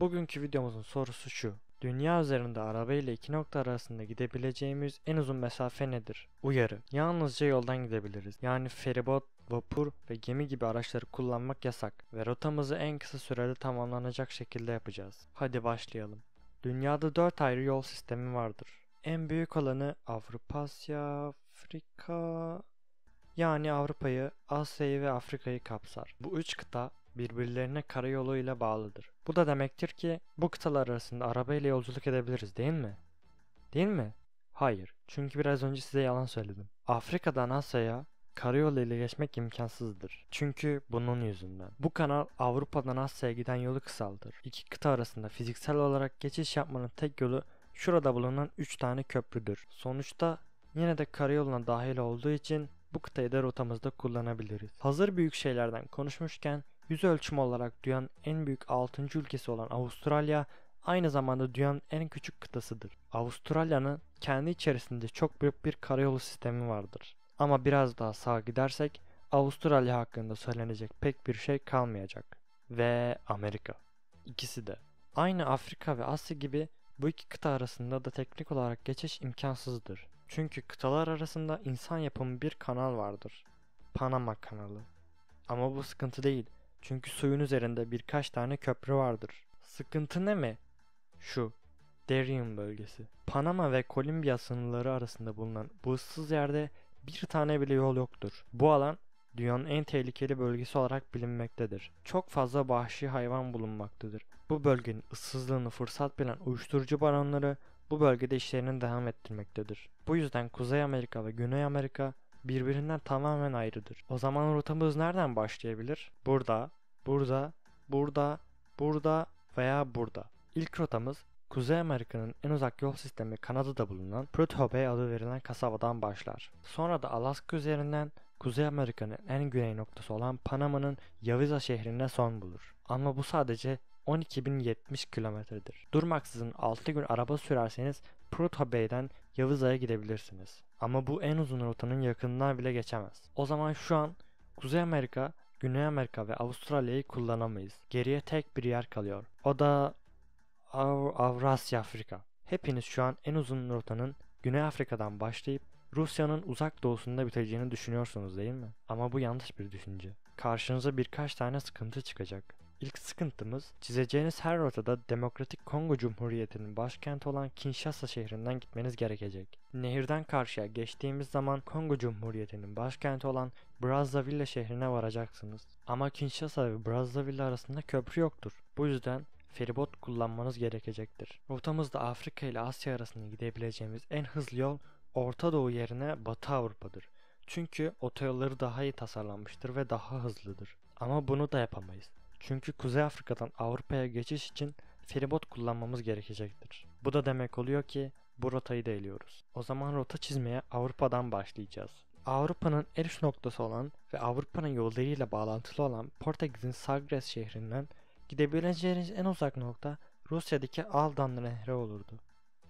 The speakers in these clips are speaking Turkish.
Bugünkü videomuzun sorusu şu. Dünya üzerinde araba ile iki nokta arasında gidebileceğimiz en uzun mesafe nedir? Uyarı. Yalnızca yoldan gidebiliriz. Yani feribot, vapur ve gemi gibi araçları kullanmak yasak ve rotamızı en kısa sürede tamamlanacak şekilde yapacağız. Hadi başlayalım. Dünyada 4 ayrı yol sistemi vardır. En büyük olanı Avrupa, Asya, Afrika... Yani Avrupa'yı, Asya'yı ve Afrika'yı kapsar. Bu üç kıta birbirlerine karayoluyla bağlıdır. Bu da demektir ki bu kıtalar arasında arabayla yolculuk edebiliriz değil mi? Değil mi? Hayır. Çünkü biraz önce size yalan söyledim. Afrika'dan Asya'ya karayolu ile geçmek imkansızdır. Çünkü bunun yüzünden. Bu kanal Avrupa'dan Asya'ya giden yolu kısaldır. İki kıta arasında fiziksel olarak geçiş yapmanın tek yolu şurada bulunan 3 tane köprüdür. Sonuçta yine de karayoluna dahil olduğu için bu kıtayı da rotamızda kullanabiliriz. Hazır büyük şeylerden konuşmuşken Yüz ölçümü olarak dünyanın en büyük 6. ülkesi olan Avustralya aynı zamanda dünyanın en küçük kıtasıdır. Avustralya'nın kendi içerisinde çok büyük bir karayolu sistemi vardır. Ama biraz daha sağa gidersek Avustralya hakkında söylenecek pek bir şey kalmayacak. Ve Amerika. İkisi de. Aynı Afrika ve Asya gibi bu iki kıta arasında da teknik olarak geçiş imkansızdır. Çünkü kıtalar arasında insan yapımı bir kanal vardır. Panama kanalı. Ama bu sıkıntı değil. Çünkü suyun üzerinde birkaç tane köprü vardır. Sıkıntı ne mi? Şu. Darien bölgesi. Panama ve Kolombiya sınırları arasında bulunan bu ıssız yerde bir tane bile yol yoktur. Bu alan dünyanın en tehlikeli bölgesi olarak bilinmektedir. Çok fazla vahşi hayvan bulunmaktadır. Bu bölgenin ıssızlığını fırsat bilen uyuşturucu baronları bu bölgede işlerini devam ettirmektedir. Bu yüzden Kuzey Amerika ve Güney Amerika birbirinden tamamen ayrıdır. O zaman rotamız nereden başlayabilir? Burada, burada, burada, burada veya burada. İlk rotamız Kuzey Amerika'nın en uzak yol sistemi Kanada'da bulunan Prudhoe Bay adı verilen kasabadan başlar. Sonra da Alaska üzerinden Kuzey Amerika'nın en güney noktası olan Panama'nın Yaviza şehrine son bulur. Ama bu sadece 12.070 kilometredir. Durmaksızın 6 gün araba sürerseniz Prutha Bey'den Yavuzaya gidebilirsiniz. Ama bu en uzun rotanın yakınından bile geçemez. O zaman şu an Kuzey Amerika, Güney Amerika ve Avustralya'yı kullanamayız. Geriye tek bir yer kalıyor. O da Av Avrasya Afrika. Hepiniz şu an en uzun rotanın Güney Afrika'dan başlayıp Rusya'nın uzak doğusunda biteceğini düşünüyorsunuz değil mi? Ama bu yanlış bir düşünce. Karşınıza birkaç tane sıkıntı çıkacak. İlk sıkıntımız çizeceğiniz her rotada Demokratik Kongo Cumhuriyeti'nin başkenti olan Kinshasa şehrinden gitmeniz gerekecek. Nehirden karşıya geçtiğimiz zaman Kongo Cumhuriyeti'nin başkenti olan Brazzaville şehrine varacaksınız. Ama Kinshasa ve Brazzaville arasında köprü yoktur. Bu yüzden feribot kullanmanız gerekecektir. Rotamızda Afrika ile Asya arasında gidebileceğimiz en hızlı yol Orta Doğu yerine Batı Avrupa'dır. Çünkü otoyolları daha iyi tasarlanmıştır ve daha hızlıdır. Ama bunu da yapamayız. Çünkü Kuzey Afrika'dan Avrupa'ya geçiş için feribot kullanmamız gerekecektir. Bu da demek oluyor ki bu rotayı da eliyoruz. O zaman rota çizmeye Avrupa'dan başlayacağız. Avrupa'nın eriş noktası olan ve Avrupa'nın yollarıyla bağlantılı olan Portekiz'in Sagres şehrinden gidebileceğiniz en uzak nokta Rusya'daki Aldan Nehri olurdu.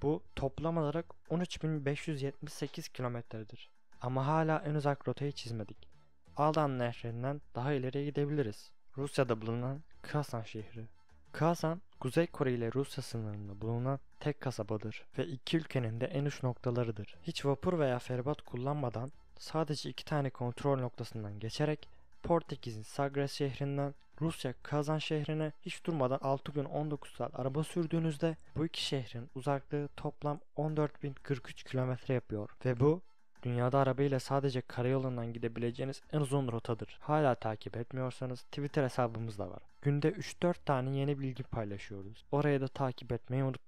Bu toplam olarak 13.578 kilometredir. Ama hala en uzak rotayı çizmedik. Aldan Nehri'nden daha ileriye gidebiliriz. Rusya'da bulunan Kazan şehri. Kazan, Kuzey Kore ile Rusya sınırında bulunan tek kasabadır ve iki ülkenin de en uç noktalarıdır. Hiç vapur veya feribot kullanmadan sadece iki tane kontrol noktasından geçerek Portekiz'in Sagres şehrinden Rusya Kazan şehrine hiç durmadan 6 gün 19 saat araba sürdüğünüzde bu iki şehrin uzaklığı toplam 14.043 km yapıyor ve bu dünyada arabayla sadece karayolundan gidebileceğiniz en uzun rotadır. Hala takip etmiyorsanız Twitter hesabımız da var. Günde 3-4 tane yeni bilgi paylaşıyoruz. Oraya da takip etmeyi unutmayın.